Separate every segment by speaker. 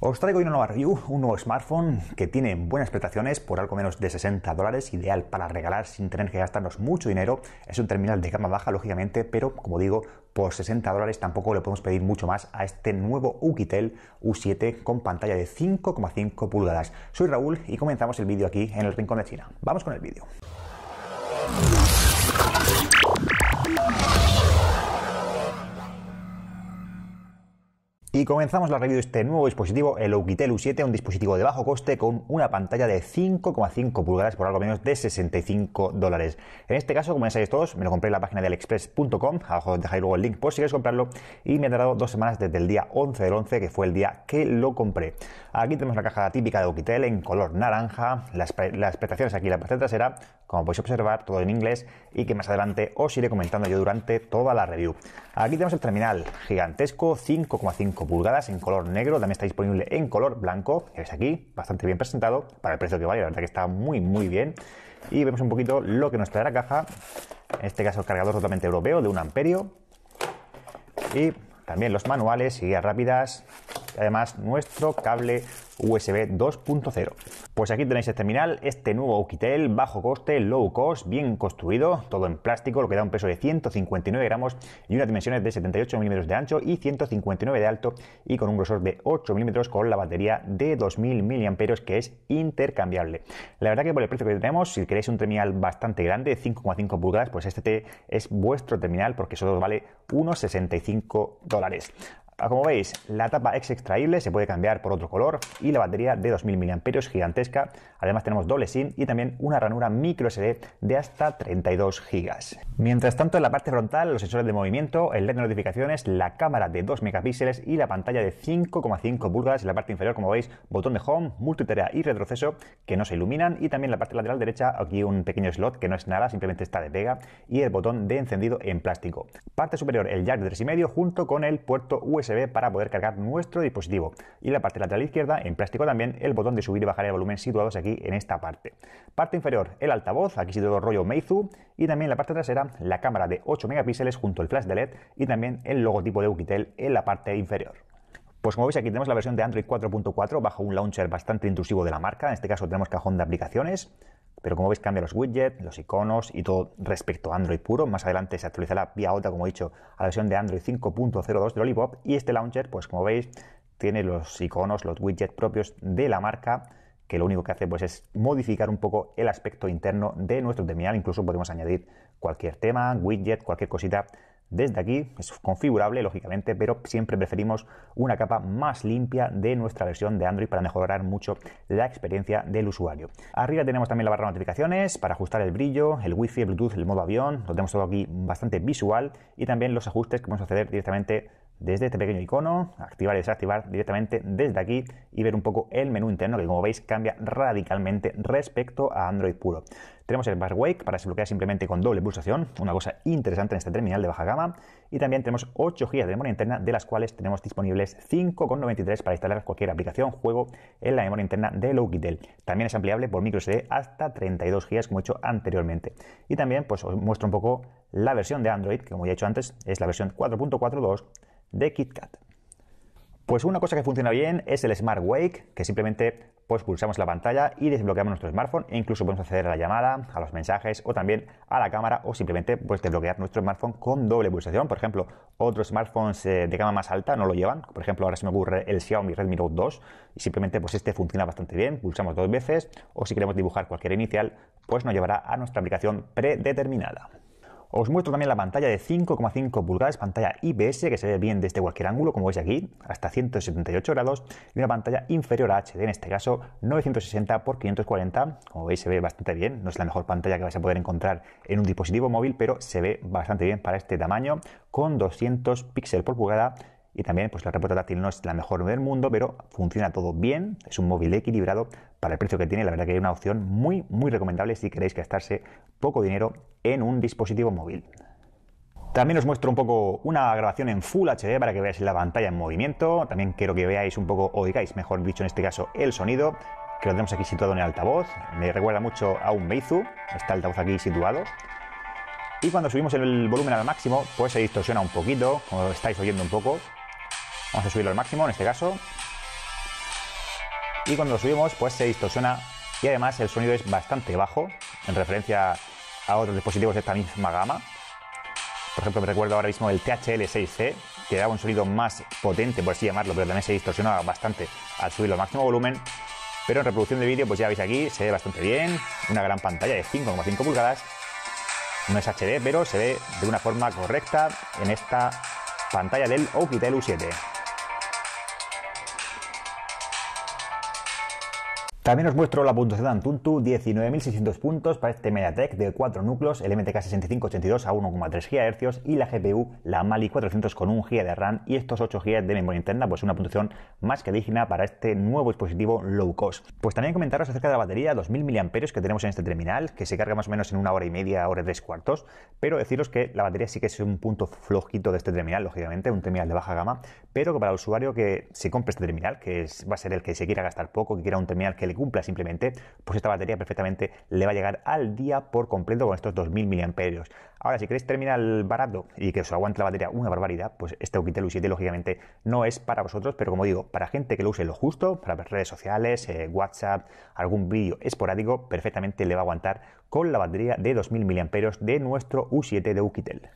Speaker 1: Os traigo hoy una nueva review, un nuevo smartphone que tiene buenas prestaciones por algo menos de 60 dólares, ideal para regalar sin tener que gastarnos mucho dinero. Es un terminal de gama baja, lógicamente, pero como digo, por 60 dólares tampoco le podemos pedir mucho más a este nuevo Ukitel U7 con pantalla de 5,5 pulgadas. Soy Raúl y comenzamos el vídeo aquí en el Rincón de China. Vamos con el vídeo. Y comenzamos la review de este nuevo dispositivo, el Oukitel U7, un dispositivo de bajo coste con una pantalla de 5,5 pulgadas por algo menos de 65 dólares. En este caso, como ya sabéis todos, me lo compré en la página de aliexpress.com, abajo os dejaré luego el link por si queréis comprarlo, y me ha tardado dos semanas desde el día 11 del 11, que fue el día que lo compré. Aquí tenemos la caja típica de Oukitel en color naranja, las, las prestaciones aquí, la parte trasera, como podéis observar, todo en inglés y que más adelante os iré comentando yo durante toda la review. Aquí tenemos el terminal gigantesco, 5,5 pulgadas en color negro, también está disponible en color blanco, que es aquí, bastante bien presentado, para el precio que vale, la verdad que está muy muy bien. Y vemos un poquito lo que nos trae la caja, en este caso el cargador totalmente europeo de un amperio y también los manuales, y guías rápidas, además nuestro cable USB 2.0. Pues aquí tenéis el este terminal, este nuevo Oukitel, bajo coste, low cost, bien construido, todo en plástico, lo que da un peso de 159 gramos y unas dimensiones de 78 milímetros de ancho y 159 de alto y con un grosor de 8 milímetros con la batería de 2000 mAh que es intercambiable. La verdad que por el precio que tenemos, si queréis un terminal bastante grande, 5,5 pulgadas, pues este es vuestro terminal porque solo vale unos 65 dólares. Ah, como veis, la tapa es extraíble, se puede cambiar por otro color y la batería de 2000 mAh gigantesca. Además tenemos doble SIM y también una ranura micro SD de hasta 32 GB. Mientras tanto, en la parte frontal, los sensores de movimiento, el LED de notificaciones, la cámara de 2 megapíxeles y la pantalla de 5,5 pulgadas. En la parte inferior, como veis, botón de home, multitarea y retroceso que no se iluminan. Y también en la parte lateral derecha, aquí un pequeño slot que no es nada, simplemente está de pega y el botón de encendido en plástico. Parte superior, el jack de 3,5 junto con el puerto USB ve para poder cargar nuestro dispositivo. Y la parte lateral izquierda, en plástico también, el botón de subir y bajar el volumen situados aquí en esta parte. Parte inferior, el altavoz, aquí todo rollo Meizu. Y también la parte trasera, la cámara de 8 megapíxeles junto al flash de LED y también el logotipo de Ukitel en la parte inferior. Pues como veis aquí tenemos la versión de Android 4.4 bajo un launcher bastante intrusivo de la marca. En este caso tenemos cajón de aplicaciones, pero como veis cambia los widgets, los iconos y todo respecto a Android puro. Más adelante se actualizará vía OTA, como he dicho, a la versión de Android 5.02 de Lollipop. Y este launcher, pues como veis, tiene los iconos, los widgets propios de la marca que lo único que hace pues, es modificar un poco el aspecto interno de nuestro terminal. Incluso podemos añadir cualquier tema, widget, cualquier cosita desde aquí es configurable, lógicamente, pero siempre preferimos una capa más limpia de nuestra versión de Android para mejorar mucho la experiencia del usuario. Arriba tenemos también la barra de notificaciones para ajustar el brillo, el wifi, el bluetooth, el modo avión. Lo tenemos todo aquí bastante visual y también los ajustes que podemos acceder directamente desde este pequeño icono, activar y desactivar directamente desde aquí y ver un poco el menú interno que como veis cambia radicalmente respecto a Android puro. Tenemos el Bar Wake para desbloquear simplemente con doble pulsación, una cosa interesante en este terminal de baja gama. Y también tenemos 8 GB de memoria interna, de las cuales tenemos disponibles 5,93 para instalar cualquier aplicación, juego en la memoria interna de Logitech, También es ampliable por microSD hasta 32 GB, como he hecho anteriormente. Y también pues, os muestro un poco la versión de Android, que como ya he hecho antes, es la versión 4.42 de KitKat. Pues una cosa que funciona bien es el Smart Wake, que simplemente pues pulsamos la pantalla y desbloqueamos nuestro smartphone e incluso podemos acceder a la llamada, a los mensajes o también a la cámara o simplemente pues desbloquear nuestro smartphone con doble pulsación. Por ejemplo, otros smartphones eh, de gama más alta no lo llevan. Por ejemplo, ahora se me ocurre el Xiaomi Redmi Note 2 y simplemente pues este funciona bastante bien. Pulsamos dos veces o si queremos dibujar cualquier inicial, pues nos llevará a nuestra aplicación predeterminada. Os muestro también la pantalla de 5,5 pulgadas, pantalla IPS que se ve bien desde cualquier ángulo, como veis aquí, hasta 178 grados, y una pantalla inferior a HD, en este caso 960 x 540, como veis se ve bastante bien, no es la mejor pantalla que vais a poder encontrar en un dispositivo móvil, pero se ve bastante bien para este tamaño, con 200 píxeles por pulgada y también, pues la repuesta táctil no es la mejor del mundo, pero funciona todo bien. Es un móvil equilibrado para el precio que tiene. La verdad que hay una opción muy, muy recomendable si queréis gastarse poco dinero en un dispositivo móvil. También os muestro un poco una grabación en Full HD para que veáis la pantalla en movimiento. También quiero que veáis un poco, o digáis mejor dicho en este caso, el sonido, que lo tenemos aquí situado en el altavoz. Me recuerda mucho a un Meizu, está el altavoz aquí situado. Y cuando subimos el volumen al máximo, pues se distorsiona un poquito, como estáis oyendo un poco. Vamos a subirlo al máximo en este caso. Y cuando lo subimos, pues se distorsiona y además el sonido es bastante bajo en referencia a otros dispositivos de esta misma gama. Por ejemplo, me recuerdo ahora mismo el THL6C, que daba un sonido más potente, por así llamarlo, pero también se distorsionaba bastante al subirlo al máximo volumen. Pero en reproducción de vídeo, pues ya veis aquí, se ve bastante bien. Una gran pantalla de 5,5 pulgadas. No es HD, pero se ve de una forma correcta en esta pantalla del Oukitel U7. También os muestro la puntuación de Antuntu, 19.600 puntos para este MediaTek de 4 núcleos, el MTK 6582 a 1,3 GHz y la GPU, la Mali 400 con 1 GB de RAM y estos 8 GB de memoria interna, pues una puntuación más que digna para este nuevo dispositivo low cost. Pues también comentaros acerca de la batería, 2000 mAh que tenemos en este terminal, que se carga más o menos en una hora y media, hora y tres cuartos, pero deciros que la batería sí que es un punto flojito de este terminal, lógicamente, un terminal de baja gama, pero que para el usuario que se compre este terminal, que va a ser el que se quiera gastar poco, que quiera un terminal que le cumpla simplemente, pues esta batería perfectamente le va a llegar al día por completo con estos 2.000 mAh. Ahora, si queréis terminal barato y que os aguante la batería una barbaridad, pues este ukitel U7 lógicamente no es para vosotros, pero como digo, para gente que lo use lo justo, para redes sociales, eh, WhatsApp, algún vídeo esporádico, perfectamente le va a aguantar con la batería de 2.000 mAh de nuestro U7 de ukitel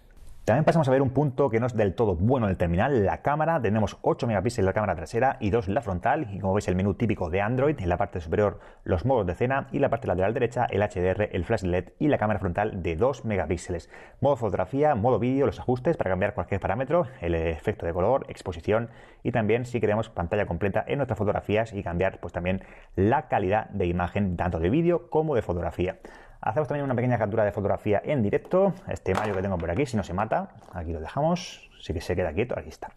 Speaker 1: también pasamos a ver un punto que no es del todo bueno el terminal, la cámara. Tenemos 8 megapíxeles la cámara trasera y 2 la frontal. Y como veis, el menú típico de Android. En la parte superior, los modos de escena y la parte lateral derecha, el HDR, el flash LED y la cámara frontal de 2 megapíxeles. Modo fotografía, modo vídeo, los ajustes para cambiar cualquier parámetro, el efecto de color, exposición y también si queremos pantalla completa en nuestras fotografías y cambiar pues también la calidad de imagen tanto de vídeo como de fotografía. Hacemos también una pequeña captura de fotografía en directo. Este mayo que tengo por aquí, si no se mata, aquí lo dejamos. Si que se queda quieto, aquí está.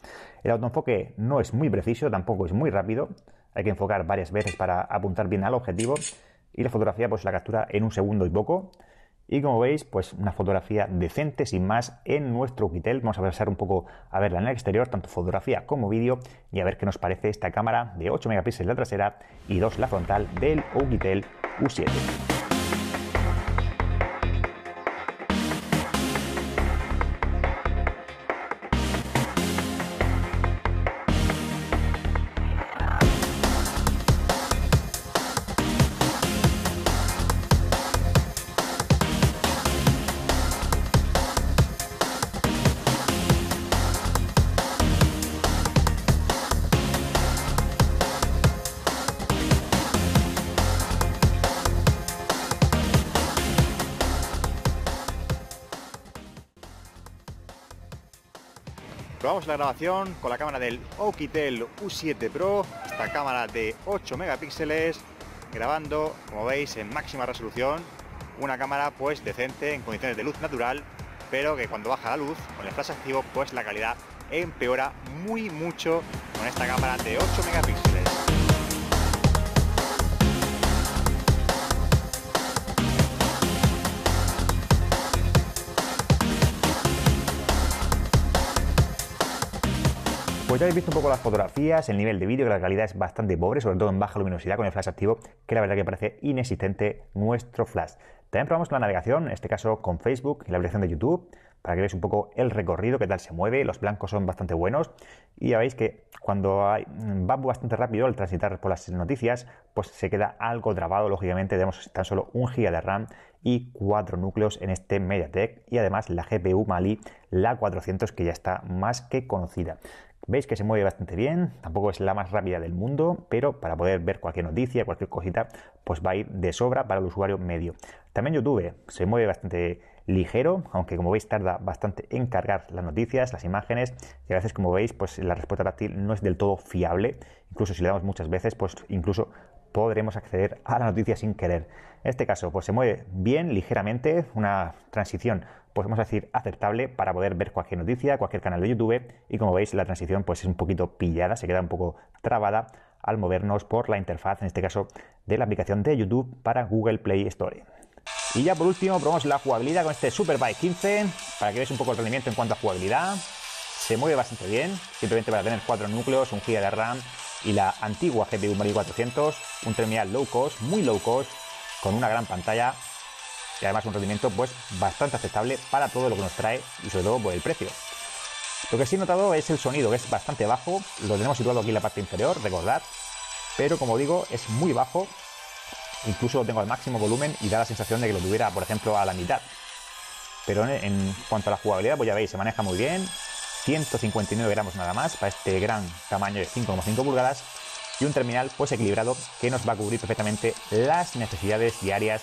Speaker 1: El autoenfoque no es muy preciso, tampoco es muy rápido. Hay que enfocar varias veces para apuntar bien al objetivo. Y la fotografía pues la captura en un segundo y poco. Y como veis, pues una fotografía decente, sin más, en nuestro Kitel. Vamos a pasar un poco a verla en el exterior, tanto fotografía como vídeo, y a ver qué nos parece esta cámara de 8 megapíxeles la trasera y 2 la frontal del Oukitel U7. la grabación con la cámara del Oukitel U7 Pro, esta cámara de 8 megapíxeles, grabando, como veis, en máxima resolución, una cámara pues decente en condiciones de luz natural, pero que cuando baja la luz, con el flash activo, pues la calidad empeora muy mucho con esta cámara de 8 megapíxeles. Pues ya habéis visto un poco las fotografías, el nivel de vídeo, que la calidad es bastante pobre, sobre todo en baja luminosidad con el flash activo, que la verdad que parece inexistente nuestro flash. También probamos la navegación, en este caso con Facebook y la aplicación de YouTube, para que veáis un poco el recorrido, qué tal se mueve, los blancos son bastante buenos y ya veis que cuando va bastante rápido al transitar por las noticias, pues se queda algo trabado, lógicamente tenemos tan solo un GB de RAM y cuatro núcleos en este MediaTek y además la GPU Mali, la 400, que ya está más que conocida. Veis que se mueve bastante bien, tampoco es la más rápida del mundo, pero para poder ver cualquier noticia, cualquier cosita, pues va a ir de sobra para el usuario medio. También YouTube se mueve bastante ligero, aunque como veis tarda bastante en cargar las noticias, las imágenes, y a veces como veis, pues la respuesta táctil no es del todo fiable, incluso si le damos muchas veces, pues incluso podremos acceder a la noticia sin querer. En este caso, pues se mueve bien, ligeramente, una transición, pues vamos a decir, aceptable para poder ver cualquier noticia, cualquier canal de YouTube. Y como veis, la transición pues es un poquito pillada, se queda un poco trabada al movernos por la interfaz, en este caso, de la aplicación de YouTube para Google Play Store. Y ya por último, probamos la jugabilidad con este Superbike 15, para que veáis un poco el rendimiento en cuanto a jugabilidad. Se mueve bastante bien, simplemente para tener cuatro núcleos, un giga de RAM, y la antigua GPU Mario 400, un terminal low cost, muy low cost, con una gran pantalla y además un rendimiento pues bastante aceptable para todo lo que nos trae y sobre todo por pues, el precio. Lo que sí he notado es el sonido, que es bastante bajo, lo tenemos situado aquí en la parte inferior, recordad, pero como digo, es muy bajo, incluso lo tengo al máximo volumen y da la sensación de que lo tuviera, por ejemplo, a la mitad. Pero en, en cuanto a la jugabilidad, pues ya veis, se maneja muy bien, 159 gramos nada más para este gran tamaño de 5,5 pulgadas y un terminal pues equilibrado que nos va a cubrir perfectamente las necesidades diarias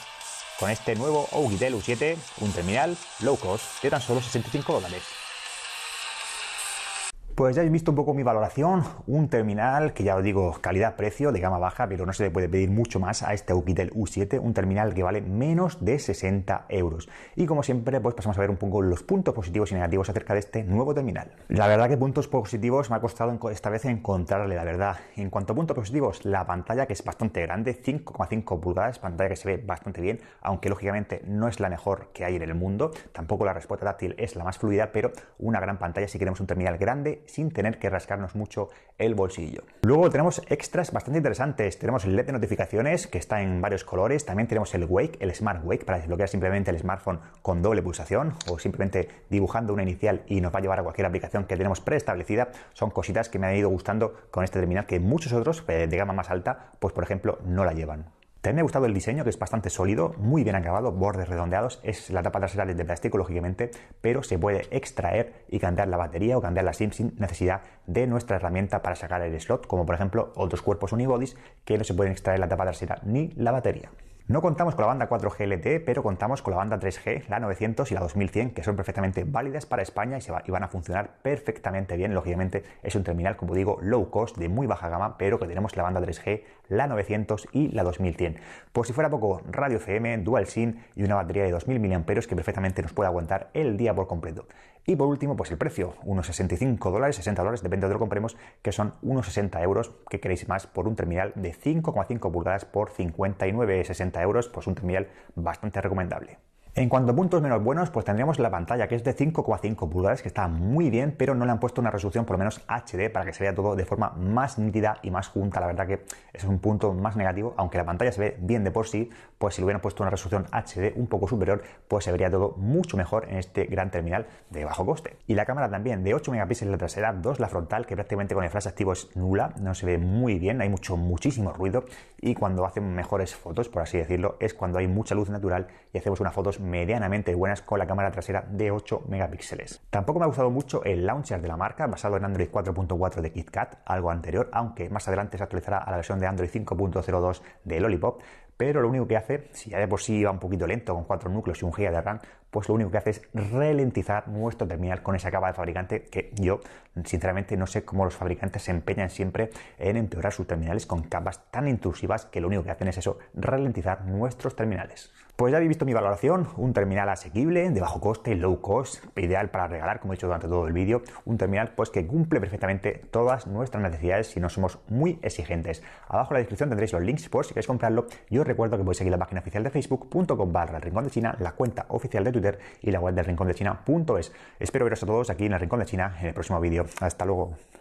Speaker 1: con este nuevo Ougitel U7, un terminal low cost de tan solo 65 dólares. Pues ya habéis visto un poco mi valoración, un terminal que ya os digo, calidad-precio de gama baja, pero no se le puede pedir mucho más a este Ukitel U7, un terminal que vale menos de 60 euros. Y como siempre, pues pasamos a ver un poco los puntos positivos y negativos acerca de este nuevo terminal. La verdad que puntos positivos me ha costado esta vez encontrarle, la verdad. En cuanto a puntos positivos, la pantalla que es bastante grande, 5,5 pulgadas, pantalla que se ve bastante bien, aunque lógicamente no es la mejor que hay en el mundo, tampoco la respuesta táctil es la más fluida, pero una gran pantalla si queremos un terminal grande sin tener que rascarnos mucho el bolsillo. Luego tenemos extras bastante interesantes. Tenemos el LED de notificaciones que está en varios colores. También tenemos el Wake, el Smart Wake, para desbloquear simplemente el smartphone con doble pulsación o simplemente dibujando una inicial y nos va a llevar a cualquier aplicación que tenemos preestablecida. Son cositas que me han ido gustando con este terminal que muchos otros eh, de gama más alta, pues por ejemplo, no la llevan. También me ha gustado el diseño, que es bastante sólido, muy bien acabado, bordes redondeados. Es la tapa trasera de plástico, lógicamente, pero se puede extraer y cambiar la batería o cambiar la SIM sin necesidad de nuestra herramienta para sacar el slot, como por ejemplo otros cuerpos unibodies que no se pueden extraer la tapa trasera ni la batería. No contamos con la banda 4G LTE, pero contamos con la banda 3G, la 900 y la 2100, que son perfectamente válidas para España y, van a funcionar perfectamente bien. Lógicamente es un terminal, como digo, low cost, de muy baja gama, pero que tenemos la banda 3G, la 900 y la 2100. Por si fuera poco, radio CM, dual SIM y una batería de 2000 mAh que perfectamente nos puede aguantar el día por completo. Y por último, pues el precio, unos 65 dólares, 60 dólares, depende de lo compremos, que son unos 60 euros que queréis más por un terminal de 5,5 pulgadas por 59 60 euros, pues un terminal bastante recomendable. En cuanto a puntos menos buenos, pues tendríamos la pantalla que es de 5,5 pulgadas, que está muy bien, pero no le han puesto una resolución por lo menos HD para que se vea todo de forma más nítida y más junta. La verdad que es un punto más negativo, aunque la pantalla se ve bien de por sí, pues si le hubieran puesto una resolución HD un poco superior, pues se vería todo mucho mejor en este gran terminal de bajo coste. Y la cámara también de 8 megapíxeles la trasera, 2 la frontal, que prácticamente con el flash activo es nula, no se ve muy bien, hay mucho, muchísimo ruido y cuando hacen mejores fotos, por así decirlo, es cuando hay mucha luz natural y hacemos unas fotos medianamente buenas con la cámara trasera de 8 megapíxeles. Tampoco me ha gustado mucho el launcher de la marca basado en Android 4.4 de KitKat, algo anterior, aunque más adelante se actualizará a la versión de Android 5.02 de Lollipop, pero lo único que hace, si ya de por sí va un poquito lento con cuatro núcleos y un giga de RAM, pues lo único que hace es ralentizar nuestro terminal con esa capa de fabricante que yo sinceramente no sé cómo los fabricantes se empeñan siempre en empeorar sus terminales con capas tan intrusivas que lo único que hacen es eso, ralentizar nuestros terminales. Pues ya habéis visto mi valoración, un terminal asequible, de bajo coste, low cost, ideal para regalar, como he dicho durante todo el vídeo, un terminal pues que cumple perfectamente todas nuestras necesidades si no somos muy exigentes. Abajo en la descripción tendréis los links por si queréis comprarlo. Yo os recuerdo que podéis seguir la página oficial de facebook.com barra Rincón de China, la cuenta oficial de Twitter y la web del Rincón de China.es. Espero veros a todos aquí en el Rincón de China en el próximo vídeo. Hasta luego.